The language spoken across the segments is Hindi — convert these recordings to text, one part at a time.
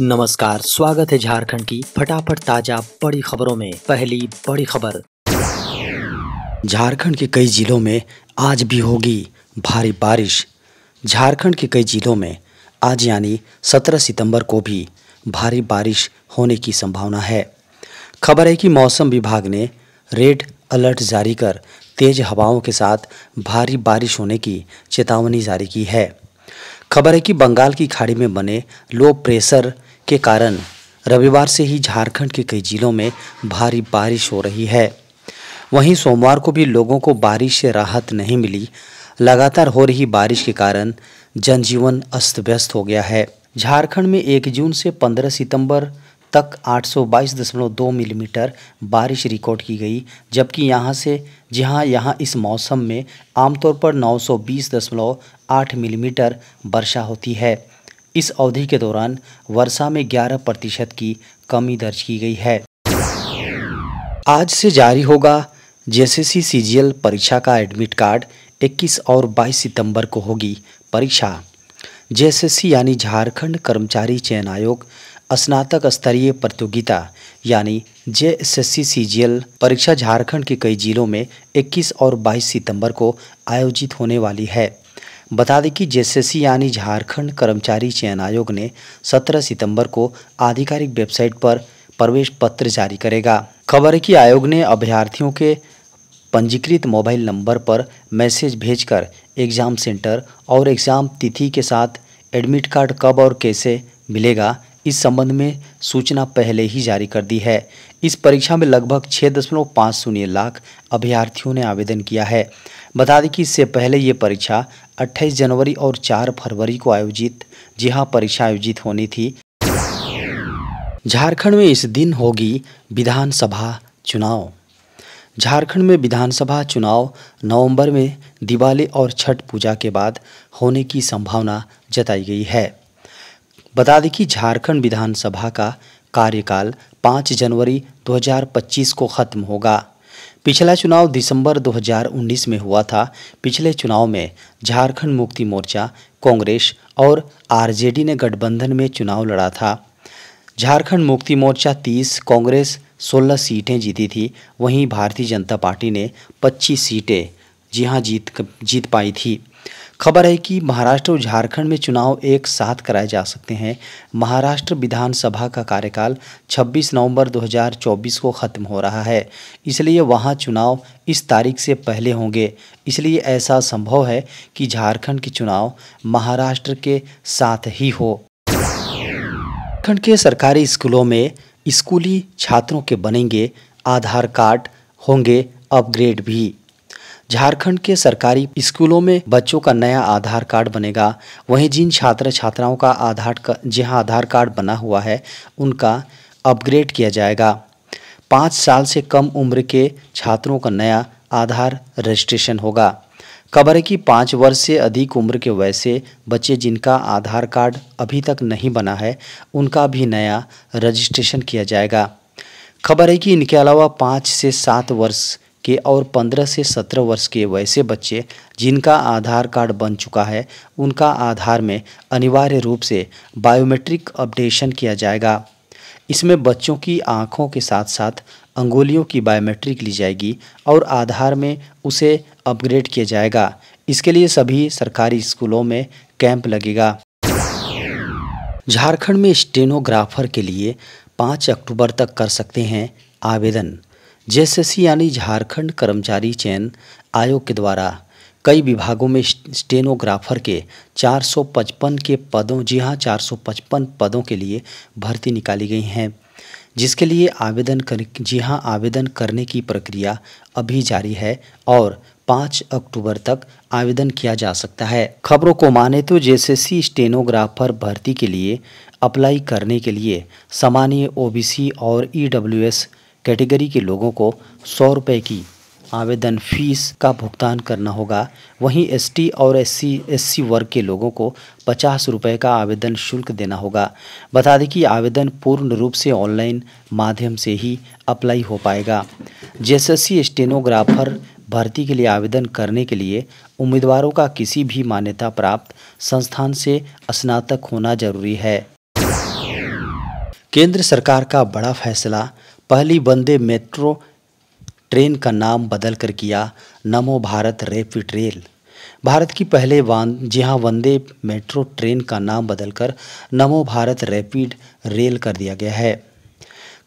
नमस्कार स्वागत है झारखंड की फटाफट ताजा बड़ी खबरों में पहली बड़ी खबर झारखंड के कई जिलों में आज भी होगी भारी बारिश झारखंड के कई जिलों में आज यानी 17 सितंबर को भी भारी बारिश होने की संभावना है खबर है कि मौसम विभाग ने रेड अलर्ट जारी कर तेज हवाओं के साथ भारी बारिश होने की चेतावनी जारी की है खबर है कि बंगाल की खाड़ी में बने लो प्रेशर के कारण रविवार से ही झारखंड के कई जिलों में भारी बारिश हो रही है वहीं सोमवार को भी लोगों को बारिश से राहत नहीं मिली लगातार हो रही बारिश के कारण जनजीवन अस्त व्यस्त हो गया है झारखंड में 1 जून से 15 सितंबर तक 822.2 मिलीमीटर बारिश रिकॉर्ड की गई जबकि यहाँ से जहाँ यहाँ इस मौसम में आमतौर पर 920.8 मिलीमीटर वर्षा होती है इस अवधि के दौरान वर्षा में 11 प्रतिशत की कमी दर्ज की गई है आज से जारी होगा जेएसएससी सीजीएल परीक्षा का एडमिट कार्ड 21 और 22 सितंबर को होगी परीक्षा जेएसएससी यानी झारखंड कर्मचारी चयन आयोग स्नातक स्तरीय प्रतियोगिता यानी जे एस सीजीएल परीक्षा झारखंड के कई जिलों में 21 और 22 सितंबर को आयोजित होने वाली है बता दें कि जेएसएससी यानी झारखंड कर्मचारी चयन आयोग ने 17 सितंबर को आधिकारिक वेबसाइट पर प्रवेश पत्र जारी करेगा खबर है कि आयोग ने अभ्यर्थियों के पंजीकृत मोबाइल नंबर पर मैसेज भेजकर एग्ज़ाम सेंटर और एग्ज़ाम तिथि के साथ एडमिट कार्ड कब और कैसे मिलेगा इस संबंध में सूचना पहले ही जारी कर दी है इस परीक्षा में लगभग छः दशमलव पाँच शून्य लाख अभ्यर्थियों ने आवेदन किया है बता दें कि इससे पहले ये परीक्षा 28 जनवरी और 4 फरवरी को आयोजित जी हाँ परीक्षा आयोजित होनी थी झारखंड में इस दिन होगी विधानसभा चुनाव झारखंड में विधानसभा चुनाव नवंबर में दिवाली और छठ पूजा के बाद होने की संभावना जताई गई है बता दें कि झारखंड विधानसभा का कार्यकाल पाँच जनवरी 2025 को ख़त्म होगा पिछला चुनाव दिसंबर 2019 में हुआ था पिछले चुनाव में झारखंड मुक्ति मोर्चा कांग्रेस और आरजेडी ने गठबंधन में चुनाव लड़ा था झारखंड मुक्ति मोर्चा 30 कांग्रेस 16 सीटें जीती थी वहीं भारतीय जनता पार्टी ने 25 सीटें जी हाँ जीत जीत पाई थी खबर है कि महाराष्ट्र और झारखंड में चुनाव एक साथ कराए जा सकते हैं महाराष्ट्र विधानसभा का कार्यकाल 26 नवंबर 2024 को ख़त्म हो रहा है इसलिए वहां चुनाव इस तारीख से पहले होंगे इसलिए ऐसा संभव है कि झारखंड के चुनाव महाराष्ट्र के साथ ही हो झारखंड के सरकारी स्कूलों में स्कूली छात्रों के बनेंगे आधार कार्ड होंगे अपग्रेड भी झारखंड के सरकारी स्कूलों में बच्चों का नया आधार कार्ड बनेगा वहीं जिन छात्र छात्राओं का आधार का जहां आधार कार्ड बना हुआ है उनका अपग्रेड किया जाएगा पाँच साल से कम उम्र के छात्रों का नया आधार रजिस्ट्रेशन होगा खबर है कि पाँच वर्ष से अधिक उम्र के वैसे बच्चे जिनका आधार कार्ड अभी तक नहीं बना है उनका भी नया रजिस्ट्रेशन किया जाएगा खबर है कि इनके अलावा पाँच से सात वर्ष के और 15 से 17 वर्ष के वैसे बच्चे जिनका आधार कार्ड बन चुका है उनका आधार में अनिवार्य रूप से बायोमेट्रिक अपडेशन किया जाएगा इसमें बच्चों की आँखों के साथ साथ अंगुलियों की बायोमेट्रिक ली जाएगी और आधार में उसे अपग्रेड किया जाएगा इसके लिए सभी सरकारी स्कूलों में कैंप लगेगा झारखंड में स्टेनोग्राफर के लिए 5 अक्टूबर तक कर सकते हैं आवेदन जेएसएससी यानी झारखंड कर्मचारी चयन आयोग के द्वारा कई विभागों में स्टेनोग्राफर के 455 के पदों जी हाँ 455 पदों के लिए भर्ती निकाली गई हैं जिसके लिए आवेदन कर जी हाँ आवेदन करने की प्रक्रिया अभी जारी है और पाँच अक्टूबर तक आवेदन किया जा सकता है खबरों को माने तो जेएसएससी स्टेनोग्राफर भर्ती के लिए अप्लाई करने के लिए सामान्य ओबीसी और ईडब्ल्यूएस कैटेगरी के लोगों को सौ रुपये की आवेदन फीस का भुगतान करना होगा वहीं एसटी और एससी एससी वर्ग के लोगों को पचास रुपये का आवेदन शुल्क देना होगा बता दें कि आवेदन पूर्ण रूप से ऑनलाइन माध्यम से ही अप्लाई हो पाएगा जेएसएससी स्टेनोग्राफर भर्ती के लिए आवेदन करने के लिए उम्मीदवारों का किसी भी मान्यता प्राप्त संस्थान से स्नातक होना जरूरी है केंद्र सरकार का बड़ा फैसला पहली वंदे मेट्रो ट्रेन का नाम बदल कर किया नमो भारत रैपिड रेल भारत की पहले वान जी हाँ वंदे मेट्रो ट्रेन का नाम बदलकर नमो भारत रैपिड रेल कर दिया गया है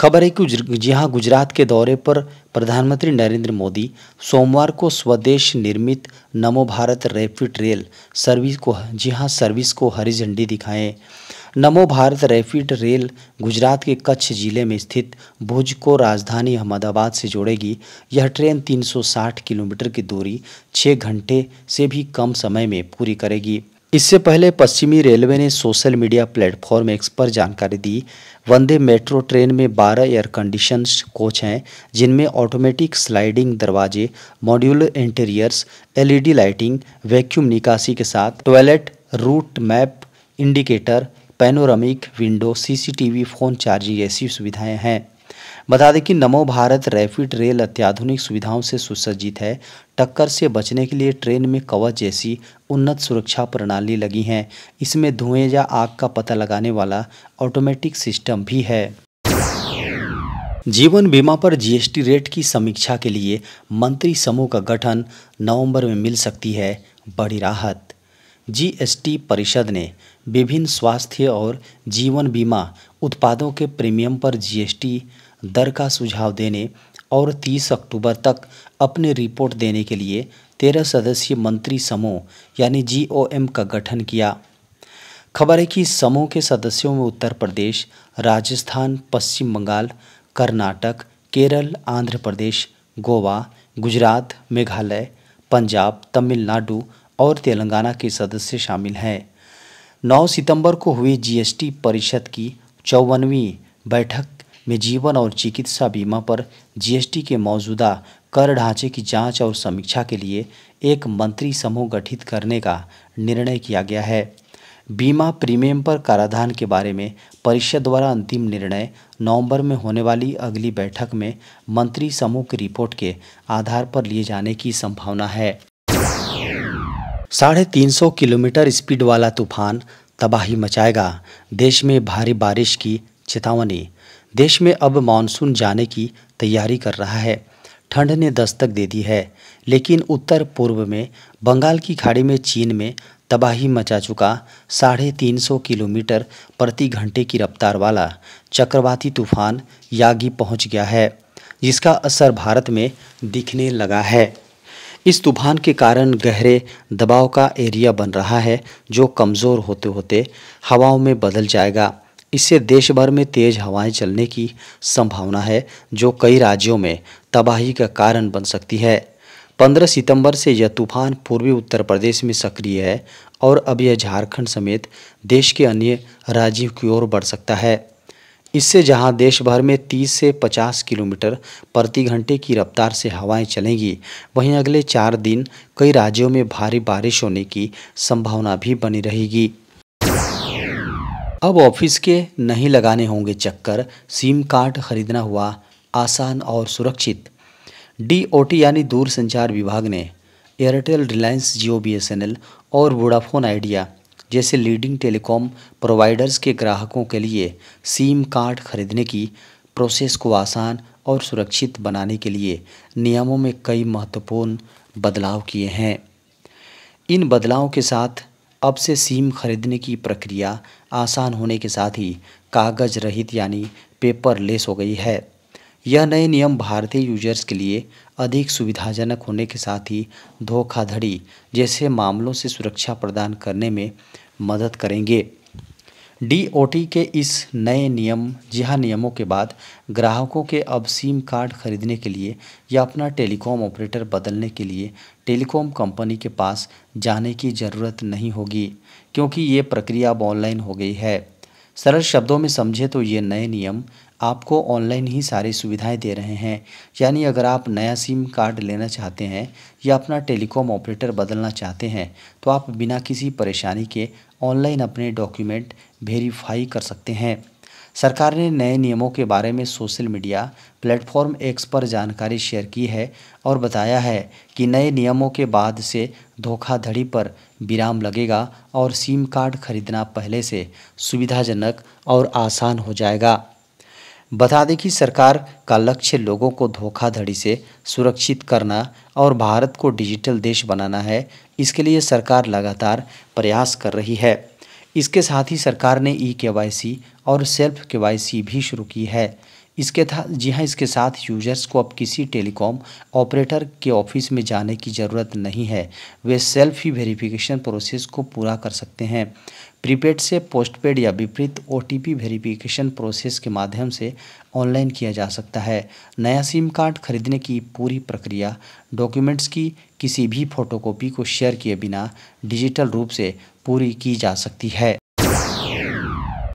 खबर है कि जी हाँ गुजरात के दौरे पर प्रधानमंत्री नरेंद्र मोदी सोमवार को स्वदेश निर्मित नमो भारत रैपिड रेल सर्विस को जी हाँ सर्विस को हरी झंडी दिखाएं नमो भारत रैपिड रेल गुजरात के कच्छ जिले में स्थित भुज को राजधानी अहमदाबाद से जोड़ेगी यह ट्रेन 360 किलोमीटर की दूरी 6 घंटे से भी कम समय में पूरी करेगी इससे पहले पश्चिमी रेलवे ने सोशल मीडिया प्लेटफॉर्म एक्स पर जानकारी दी वंदे मेट्रो ट्रेन में 12 एयर कंडीशन कोच हैं जिनमें ऑटोमेटिक स्लाइडिंग दरवाजे modular interiors LED lighting vacuum निकासी के साथ toilet route map indicator panoramic window CCTV phone charging जैसी सुविधाएं हैं बता दें कि नमो भारत रैपिड रेल अत्याधुनिक सुविधाओं से सुसज्जित है टक्कर से बचने के लिए ट्रेन में कवच जैसी उन्नत सुरक्षा प्रणाली लगी हैं इसमें धुएं या आग का पता लगाने वाला ऑटोमेटिक सिस्टम भी है जीवन बीमा पर जीएसटी रेट की समीक्षा के लिए मंत्री समूह का गठन नवंबर में मिल सकती है बड़ी राहत जीएसटी परिषद ने विभिन्न स्वास्थ्य और जीवन बीमा उत्पादों के प्रीमियम पर जीएसटी दर का सुझाव देने और 30 अक्टूबर तक अपनी रिपोर्ट देने के लिए तेरह सदस्यीय मंत्री समूह यानी जीओएम का गठन किया खबर है कि समूह के सदस्यों में उत्तर प्रदेश राजस्थान पश्चिम बंगाल कर्नाटक केरल आंध्र प्रदेश गोवा गुजरात मेघालय पंजाब तमिलनाडु और तेलंगाना के सदस्य शामिल हैं 9 सितंबर को हुई जीएसटी परिषद की चौवनवीं बैठक में जीवन और चिकित्सा बीमा पर जीएसटी के मौजूदा कर ढांचे की जांच और समीक्षा के लिए एक मंत्री समूह गठित करने का निर्णय किया गया है बीमा प्रीमियम पर कराधान के बारे में परिषद द्वारा अंतिम निर्णय नवंबर में होने वाली अगली बैठक में मंत्री समूह की रिपोर्ट के आधार पर लिए जाने की संभावना है साढ़े तीन सौ किलोमीटर स्पीड वाला तूफान तबाही मचाएगा देश में भारी बारिश की चेतावनी देश में अब मानसून जाने की तैयारी कर रहा है ठंड ने दस्तक दे दी है लेकिन उत्तर पूर्व में बंगाल की खाड़ी में चीन में तबाही मचा चुका साढ़े तीन सौ किलोमीटर प्रति घंटे की रफ्तार वाला चक्रवाती तूफान यागी पहुंच गया है जिसका असर भारत में दिखने लगा है इस तूफान के कारण गहरे दबाव का एरिया बन रहा है जो कमज़ोर होते होते हवाओं में बदल जाएगा इससे देश भर में तेज हवाएं चलने की संभावना है जो कई राज्यों में तबाही का कारण बन सकती है 15 सितंबर से यह तूफान पूर्वी उत्तर प्रदेश में सक्रिय है और अब यह झारखंड समेत देश के अन्य राज्यों की ओर बढ़ सकता है इससे जहां देश भर में 30 से 50 किलोमीटर प्रति घंटे की रफ्तार से हवाएं चलेंगी वहीं अगले चार दिन कई राज्यों में भारी बारिश होने की संभावना भी बनी रहेगी अब ऑफिस के नहीं लगाने होंगे चक्कर सिम कार्ड खरीदना हुआ आसान और सुरक्षित डी यानी दूरसंचार विभाग ने एयरटेल रिलायंस जियो बी और वोडाफोन आइडिया जैसे लीडिंग टेलीकॉम प्रोवाइडर्स के ग्राहकों के लिए सिम कार्ड खरीदने की प्रोसेस को आसान और सुरक्षित बनाने के लिए नियमों में कई महत्वपूर्ण बदलाव किए हैं इन बदलावों के साथ अब से सिम खरीदने की प्रक्रिया आसान होने के साथ ही कागज़ रहित यानी पेपरलेस हो गई है यह नए नियम भारतीय यूजर्स के लिए अधिक सुविधाजनक होने के साथ ही धोखाधड़ी जैसे मामलों से सुरक्षा प्रदान करने में मदद करेंगे डीओटी के इस नए नियम जिहा नियमों के बाद ग्राहकों के अब सिम कार्ड खरीदने के लिए या अपना टेलीकॉम ऑपरेटर बदलने के लिए टेलीकॉम कंपनी के पास जाने की ज़रूरत नहीं होगी क्योंकि ये प्रक्रिया अब ऑनलाइन हो गई है सरल शब्दों में समझे तो ये नए नियम आपको ऑनलाइन ही सारी सुविधाएं दे रहे हैं यानी अगर आप नया सिम कार्ड लेना चाहते हैं या अपना टेलीकॉम ऑपरेटर बदलना चाहते हैं तो आप बिना किसी परेशानी के ऑनलाइन अपने डॉक्यूमेंट वेरीफाई कर सकते हैं सरकार ने नए नियमों के बारे में सोशल मीडिया प्लेटफॉर्म एक्स पर जानकारी शेयर की है और बताया है कि नए नियमों के बाद से धोखाधड़ी पर विराम लगेगा और सिम कार्ड खरीदना पहले से सुविधाजनक और आसान हो जाएगा बता दें कि सरकार का लक्ष्य लोगों को धोखाधड़ी से सुरक्षित करना और भारत को डिजिटल देश बनाना है इसके लिए सरकार लगातार प्रयास कर रही है इसके साथ ही सरकार ने ई के और सेल्फ के भी शुरू की है इसके था जी हाँ इसके साथ यूजर्स को अब किसी टेलीकॉम ऑपरेटर के ऑफिस में जाने की ज़रूरत नहीं है वे सेल्फ ही वेरिफिकेशन प्रोसेस को पूरा कर सकते हैं प्रीपेड से पोस्टपेड या विपरीत ओ टी वेरिफिकेशन प्रोसेस के माध्यम से ऑनलाइन किया जा सकता है नया सिम कार्ड खरीदने की पूरी प्रक्रिया डॉक्यूमेंट्स की किसी भी फोटोकॉपी को शेयर किए बिना डिजिटल रूप से पूरी की जा सकती है